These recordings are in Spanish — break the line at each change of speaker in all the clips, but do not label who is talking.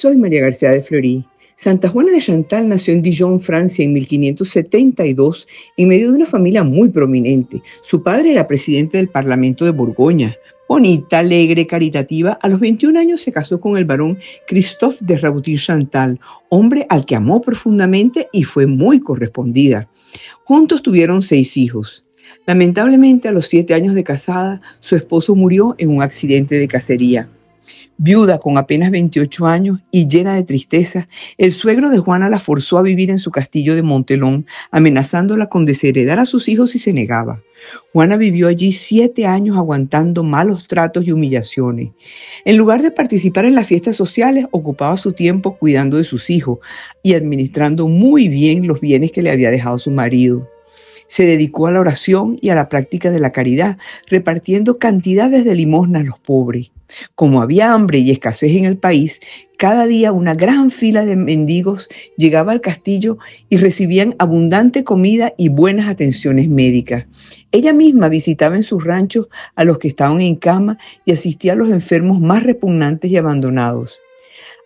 Soy María García de Florí. Santa Juana de Chantal nació en Dijon, Francia, en 1572, en medio de una familia muy prominente. Su padre era presidente del Parlamento de Borgoña. Bonita, alegre, caritativa, a los 21 años se casó con el barón Christophe de Rabutin Chantal, hombre al que amó profundamente y fue muy correspondida. Juntos tuvieron seis hijos. Lamentablemente, a los siete años de casada, su esposo murió en un accidente de cacería. Viuda con apenas 28 años y llena de tristeza, el suegro de Juana la forzó a vivir en su castillo de Montelón, amenazándola con desheredar a sus hijos si se negaba. Juana vivió allí siete años aguantando malos tratos y humillaciones. En lugar de participar en las fiestas sociales, ocupaba su tiempo cuidando de sus hijos y administrando muy bien los bienes que le había dejado su marido. Se dedicó a la oración y a la práctica de la caridad, repartiendo cantidades de limosna a los pobres. Como había hambre y escasez en el país, cada día una gran fila de mendigos llegaba al castillo y recibían abundante comida y buenas atenciones médicas. Ella misma visitaba en sus ranchos a los que estaban en cama y asistía a los enfermos más repugnantes y abandonados.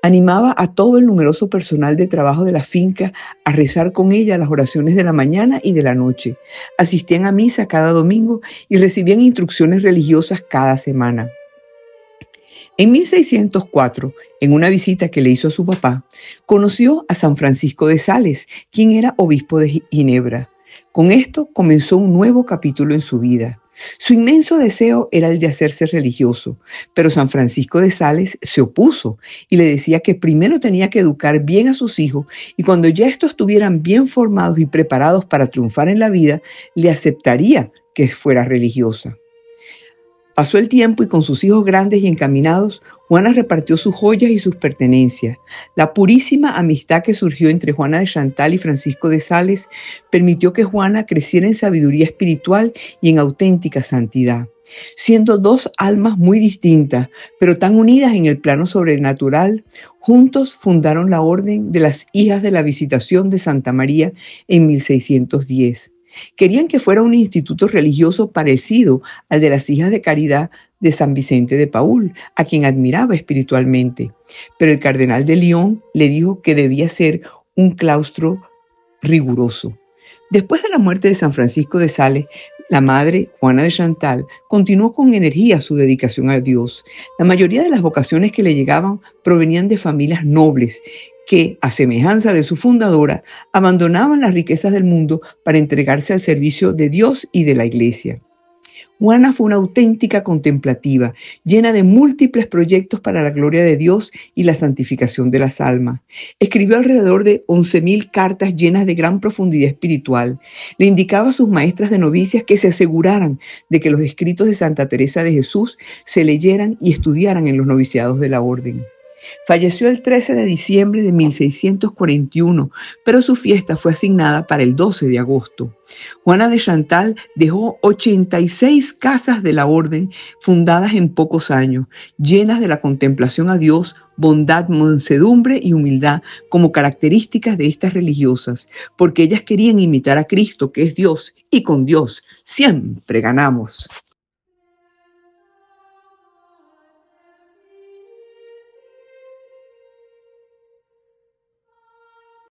Animaba a todo el numeroso personal de trabajo de la finca a rezar con ella las oraciones de la mañana y de la noche. Asistían a misa cada domingo y recibían instrucciones religiosas cada semana. En 1604, en una visita que le hizo a su papá, conoció a San Francisco de Sales, quien era obispo de Ginebra. Con esto comenzó un nuevo capítulo en su vida. Su inmenso deseo era el de hacerse religioso, pero San Francisco de Sales se opuso y le decía que primero tenía que educar bien a sus hijos y cuando ya estos estuvieran bien formados y preparados para triunfar en la vida, le aceptaría que fuera religiosa. Pasó el tiempo y con sus hijos grandes y encaminados, Juana repartió sus joyas y sus pertenencias. La purísima amistad que surgió entre Juana de Chantal y Francisco de Sales permitió que Juana creciera en sabiduría espiritual y en auténtica santidad, siendo dos almas muy distintas, pero tan unidas en el plano sobrenatural, juntos fundaron la Orden de las Hijas de la Visitación de Santa María en 1610. Querían que fuera un instituto religioso parecido al de las hijas de caridad de San Vicente de Paul, a quien admiraba espiritualmente. Pero el cardenal de Lyon le dijo que debía ser un claustro riguroso. Después de la muerte de San Francisco de Sales, la madre, Juana de Chantal, continuó con energía su dedicación a Dios. La mayoría de las vocaciones que le llegaban provenían de familias nobles que, a semejanza de su fundadora, abandonaban las riquezas del mundo para entregarse al servicio de Dios y de la Iglesia. Juana fue una auténtica contemplativa, llena de múltiples proyectos para la gloria de Dios y la santificación de las almas. Escribió alrededor de 11.000 cartas llenas de gran profundidad espiritual. Le indicaba a sus maestras de novicias que se aseguraran de que los escritos de Santa Teresa de Jesús se leyeran y estudiaran en los noviciados de la orden. Falleció el 13 de diciembre de 1641, pero su fiesta fue asignada para el 12 de agosto. Juana de Chantal dejó 86 casas de la orden fundadas en pocos años, llenas de la contemplación a Dios, bondad, mansedumbre y humildad como características de estas religiosas, porque ellas querían imitar a Cristo, que es Dios, y con Dios siempre ganamos.